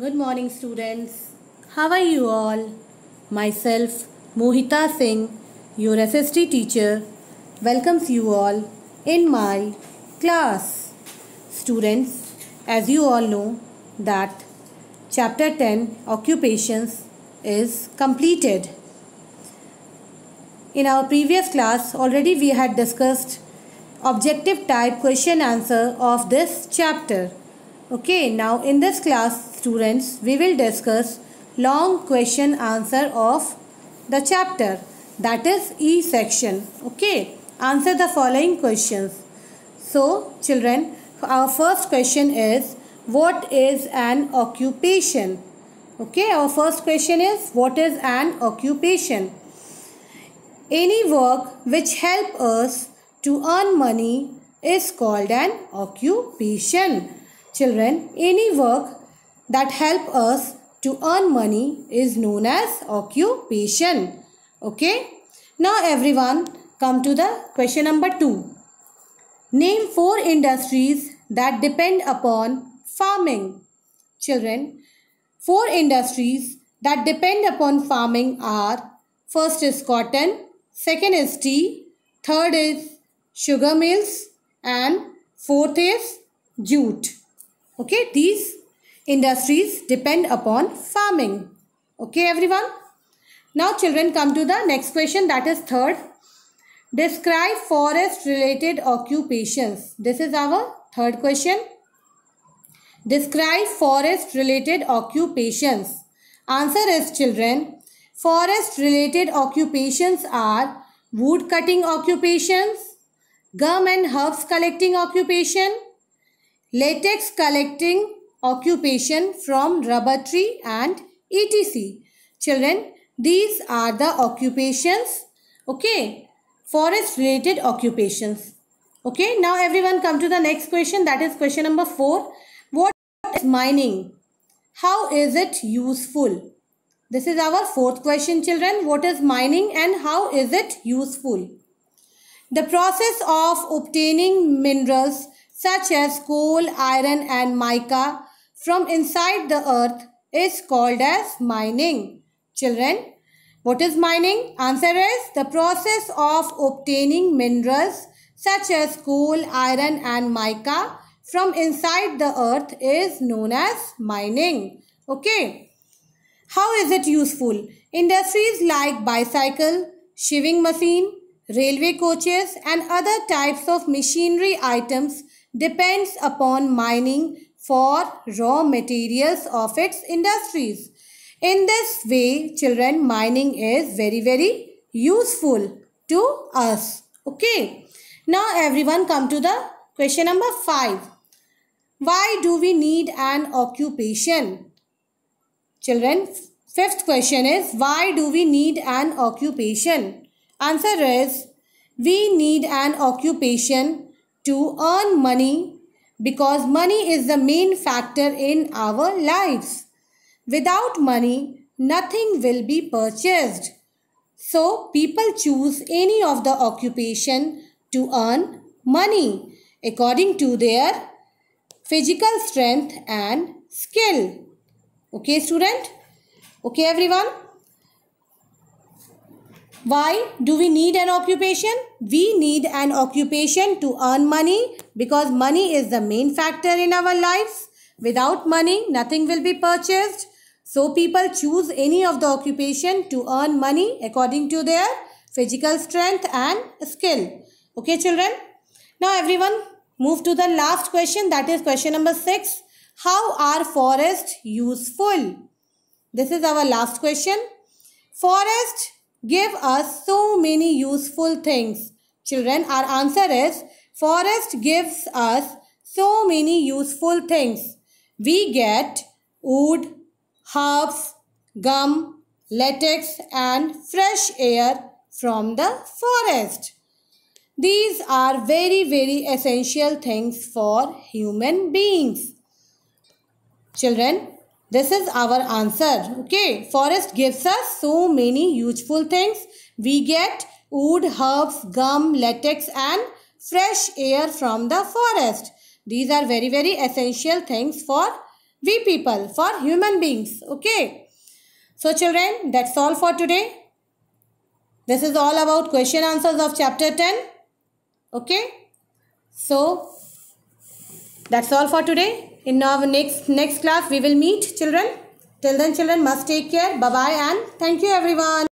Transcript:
Good morning students. How are you all? Myself Mohita Singh, your SST teacher, welcomes you all in my class. Students, as you all know that chapter 10 occupations is completed. In our previous class already we had discussed objective type question answer of this chapter. Okay, now in this class students, we will discuss long question answer of the chapter that is E section. Okay, answer the following questions. So children, our first question is what is an occupation? Okay, our first question is what is an occupation? Any work which help us to earn money is called an occupation. Children, any work that help us to earn money is known as occupation. Okay. Now everyone come to the question number 2. Name four industries that depend upon farming. Children, four industries that depend upon farming are first is cotton, second is tea, third is sugar mills and fourth is jute. Okay, these industries depend upon farming. Okay, everyone. Now children come to the next question that is third. Describe forest related occupations. This is our third question. Describe forest related occupations. Answer is children. Forest related occupations are wood cutting occupations, gum and herbs collecting occupation, latex collecting occupation from rubber tree and etc. Children, these are the occupations, okay, forest related occupations. Okay, now everyone come to the next question that is question number 4. What is mining? How is it useful? This is our fourth question children. What is mining and how is it useful? The process of obtaining minerals such as coal, iron and mica from inside the earth is called as mining. Children, what is mining? Answer is the process of obtaining minerals such as coal, iron and mica from inside the earth is known as mining. Okay. How is it useful? Industries like bicycle, sewing machine, railway coaches and other types of machinery items depends upon mining for raw materials of its industries. In this way, children, mining is very, very useful to us. Okay. Now, everyone come to the question number 5. Why do we need an occupation? Children, fifth question is, why do we need an occupation? Answer is, we need an occupation to earn money because money is the main factor in our lives. Without money, nothing will be purchased. So, people choose any of the occupation to earn money according to their physical strength and skill. Okay, student? Okay, everyone? Why do we need an occupation? We need an occupation to earn money because money is the main factor in our lives. Without money, nothing will be purchased. So people choose any of the occupation to earn money according to their physical strength and skill. Okay children? Now everyone move to the last question that is question number 6. How are forests useful? This is our last question. Forest give us so many useful things? Children, our answer is forest gives us so many useful things. We get wood, herbs, gum, latex and fresh air from the forest. These are very, very essential things for human beings. Children, this is our answer. Okay. Forest gives us so many useful things. We get wood, herbs, gum, latex and fresh air from the forest. These are very, very essential things for we people, for human beings. Okay. So children, that's all for today. This is all about question answers of chapter 10. Okay. So, that's all for today. In our next, next class, we will meet children. Till then, children must take care. Bye-bye and thank you everyone.